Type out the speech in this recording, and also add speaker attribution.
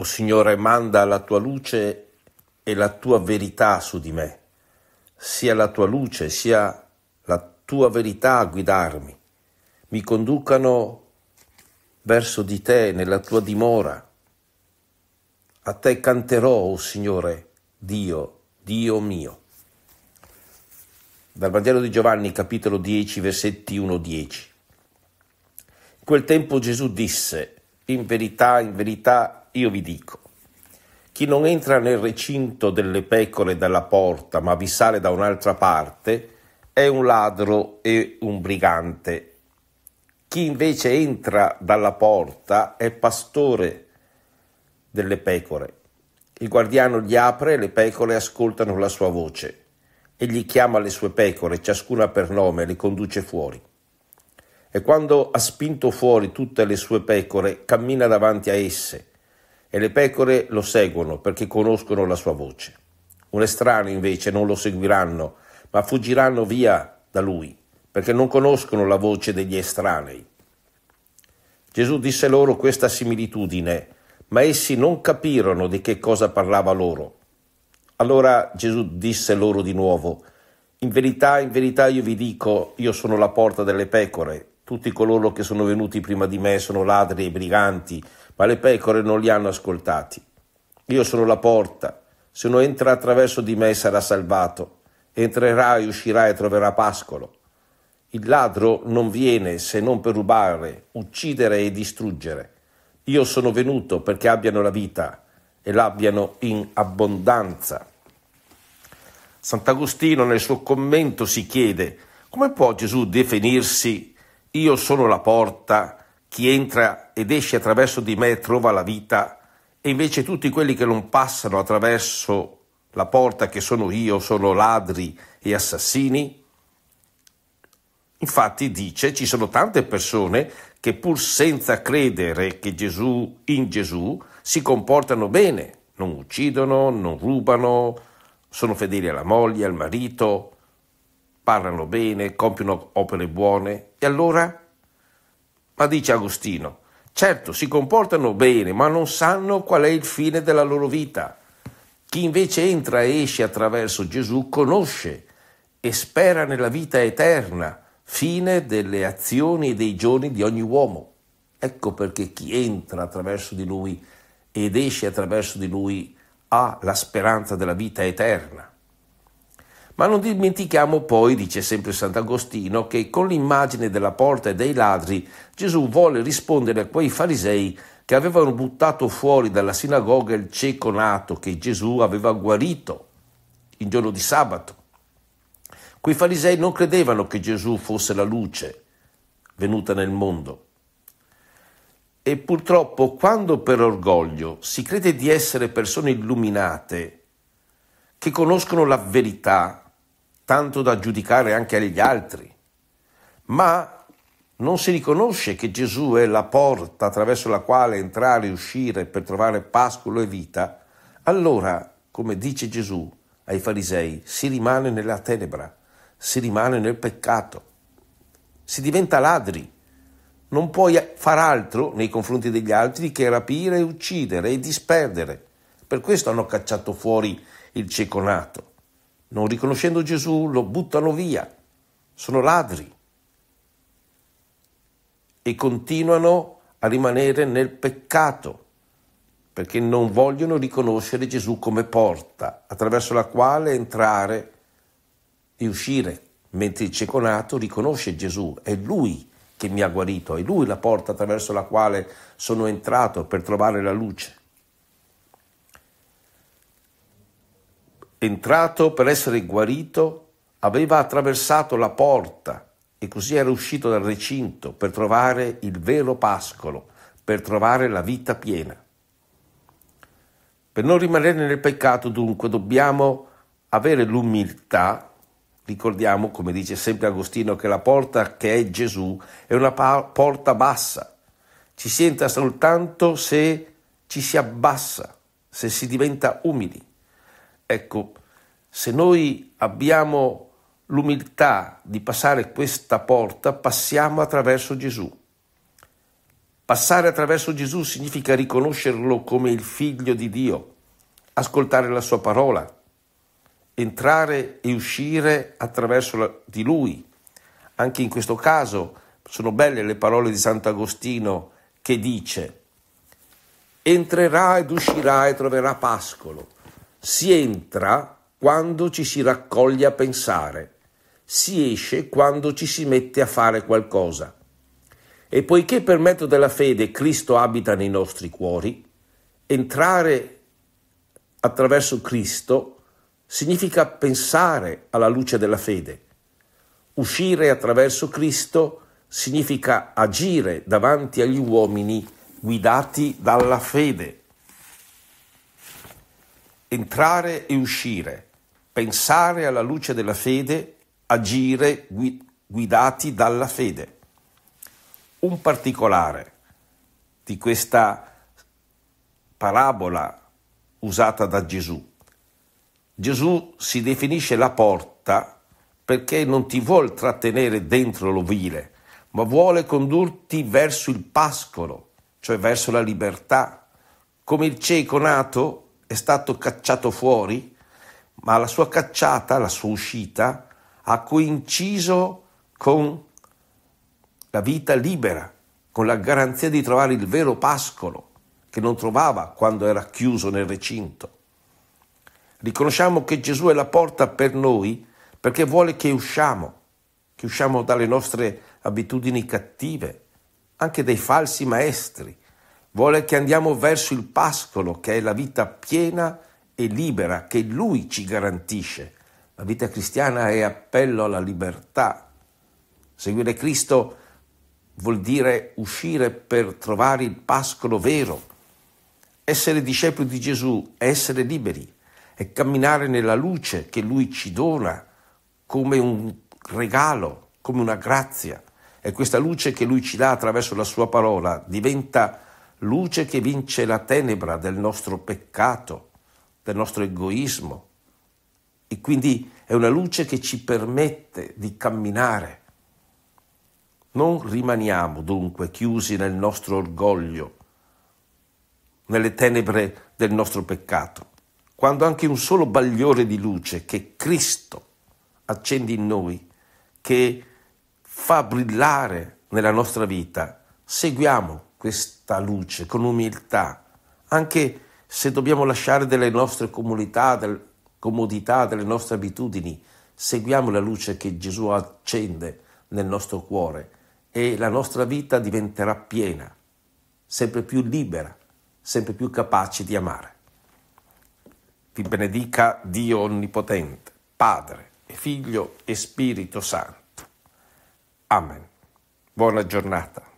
Speaker 1: O Signore, manda la tua luce e la tua verità su di me. Sia la tua luce, sia la tua verità a guidarmi. Mi conducano verso di te, nella tua dimora. A te canterò, o Signore, Dio, Dio mio. Dal Vangelo di Giovanni, capitolo 10, versetti 1-10. In quel tempo Gesù disse, in verità, in verità, io vi dico, chi non entra nel recinto delle pecore dalla porta, ma vi sale da un'altra parte, è un ladro e un brigante. Chi invece entra dalla porta è pastore delle pecore. Il guardiano gli apre e le pecore ascoltano la sua voce. Egli chiama le sue pecore, ciascuna per nome, e le conduce fuori e quando ha spinto fuori tutte le sue pecore cammina davanti a esse e le pecore lo seguono perché conoscono la sua voce. Un estraneo invece non lo seguiranno, ma fuggiranno via da lui perché non conoscono la voce degli estranei. Gesù disse loro questa similitudine, ma essi non capirono di che cosa parlava loro. Allora Gesù disse loro di nuovo, in verità, in verità io vi dico, io sono la porta delle pecore. Tutti coloro che sono venuti prima di me sono ladri e briganti, ma le pecore non li hanno ascoltati. Io sono la porta. Se uno entra attraverso di me sarà salvato. Entrerà e uscirà e troverà pascolo. Il ladro non viene se non per rubare, uccidere e distruggere. Io sono venuto perché abbiano la vita e l'abbiano in abbondanza. Sant'Agostino nel suo commento si chiede come può Gesù definirsi io sono la porta, chi entra ed esce attraverso di me trova la vita, e invece tutti quelli che non passano attraverso la porta che sono io sono ladri e assassini? Infatti dice ci sono tante persone che pur senza credere che Gesù in Gesù si comportano bene, non uccidono, non rubano, sono fedeli alla moglie, al marito, parlano bene, compiono opere buone. E allora? Ma dice Agostino, certo si comportano bene, ma non sanno qual è il fine della loro vita. Chi invece entra e esce attraverso Gesù conosce e spera nella vita eterna, fine delle azioni e dei giorni di ogni uomo. Ecco perché chi entra attraverso di lui ed esce attraverso di lui ha la speranza della vita eterna. Ma non dimentichiamo poi, dice sempre Sant'Agostino, che con l'immagine della porta e dei ladri Gesù vuole rispondere a quei farisei che avevano buttato fuori dalla sinagoga il cieco nato che Gesù aveva guarito in giorno di sabato. Quei farisei non credevano che Gesù fosse la luce venuta nel mondo. E purtroppo quando per orgoglio si crede di essere persone illuminate, che conoscono la verità, tanto da giudicare anche agli altri, ma non si riconosce che Gesù è la porta attraverso la quale entrare e uscire per trovare pascolo e vita, allora, come dice Gesù ai farisei, si rimane nella tenebra, si rimane nel peccato, si diventa ladri. Non puoi far altro nei confronti degli altri che rapire e uccidere e disperdere. Per questo hanno cacciato fuori il ceconato. Non riconoscendo Gesù lo buttano via, sono ladri e continuano a rimanere nel peccato perché non vogliono riconoscere Gesù come porta attraverso la quale entrare e uscire, mentre il ceconato riconosce Gesù, è lui che mi ha guarito, è lui la porta attraverso la quale sono entrato per trovare la luce. entrato per essere guarito, aveva attraversato la porta e così era uscito dal recinto per trovare il vero pascolo, per trovare la vita piena. Per non rimanere nel peccato dunque dobbiamo avere l'umiltà, ricordiamo come dice sempre Agostino che la porta che è Gesù è una porta bassa, ci si entra soltanto se ci si abbassa, se si diventa umili. Ecco, se noi abbiamo l'umiltà di passare questa porta, passiamo attraverso Gesù. Passare attraverso Gesù significa riconoscerlo come il figlio di Dio, ascoltare la sua parola, entrare e uscire attraverso di lui. Anche in questo caso sono belle le parole di Sant'Agostino che dice, entrerà ed uscirà e troverà pascolo si entra quando ci si raccoglie a pensare, si esce quando ci si mette a fare qualcosa. E poiché per mezzo della fede Cristo abita nei nostri cuori, entrare attraverso Cristo significa pensare alla luce della fede. Uscire attraverso Cristo significa agire davanti agli uomini guidati dalla fede entrare e uscire, pensare alla luce della fede, agire guidati dalla fede. Un particolare di questa parabola usata da Gesù. Gesù si definisce la porta perché non ti vuol trattenere dentro l'ovile, ma vuole condurti verso il pascolo, cioè verso la libertà, come il cieco nato è stato cacciato fuori, ma la sua cacciata, la sua uscita, ha coinciso con la vita libera, con la garanzia di trovare il vero pascolo che non trovava quando era chiuso nel recinto. Riconosciamo che Gesù è la porta per noi perché vuole che usciamo, che usciamo dalle nostre abitudini cattive, anche dai falsi maestri, Vuole che andiamo verso il pascolo, che è la vita piena e libera, che Lui ci garantisce. La vita cristiana è appello alla libertà. Seguire Cristo vuol dire uscire per trovare il pascolo vero. Essere discepoli di Gesù è essere liberi, è camminare nella luce che Lui ci dona come un regalo, come una grazia. E questa luce che Lui ci dà attraverso la Sua parola diventa luce che vince la tenebra del nostro peccato, del nostro egoismo. E quindi è una luce che ci permette di camminare. Non rimaniamo dunque chiusi nel nostro orgoglio, nelle tenebre del nostro peccato. Quando anche un solo bagliore di luce che Cristo accende in noi, che fa brillare nella nostra vita, seguiamo questa luce con umiltà, anche se dobbiamo lasciare delle nostre comunità, del, comodità, delle nostre abitudini, seguiamo la luce che Gesù accende nel nostro cuore e la nostra vita diventerà piena, sempre più libera, sempre più capace di amare. Vi benedica Dio Onnipotente, Padre e Figlio e Spirito Santo. Amen. Buona giornata.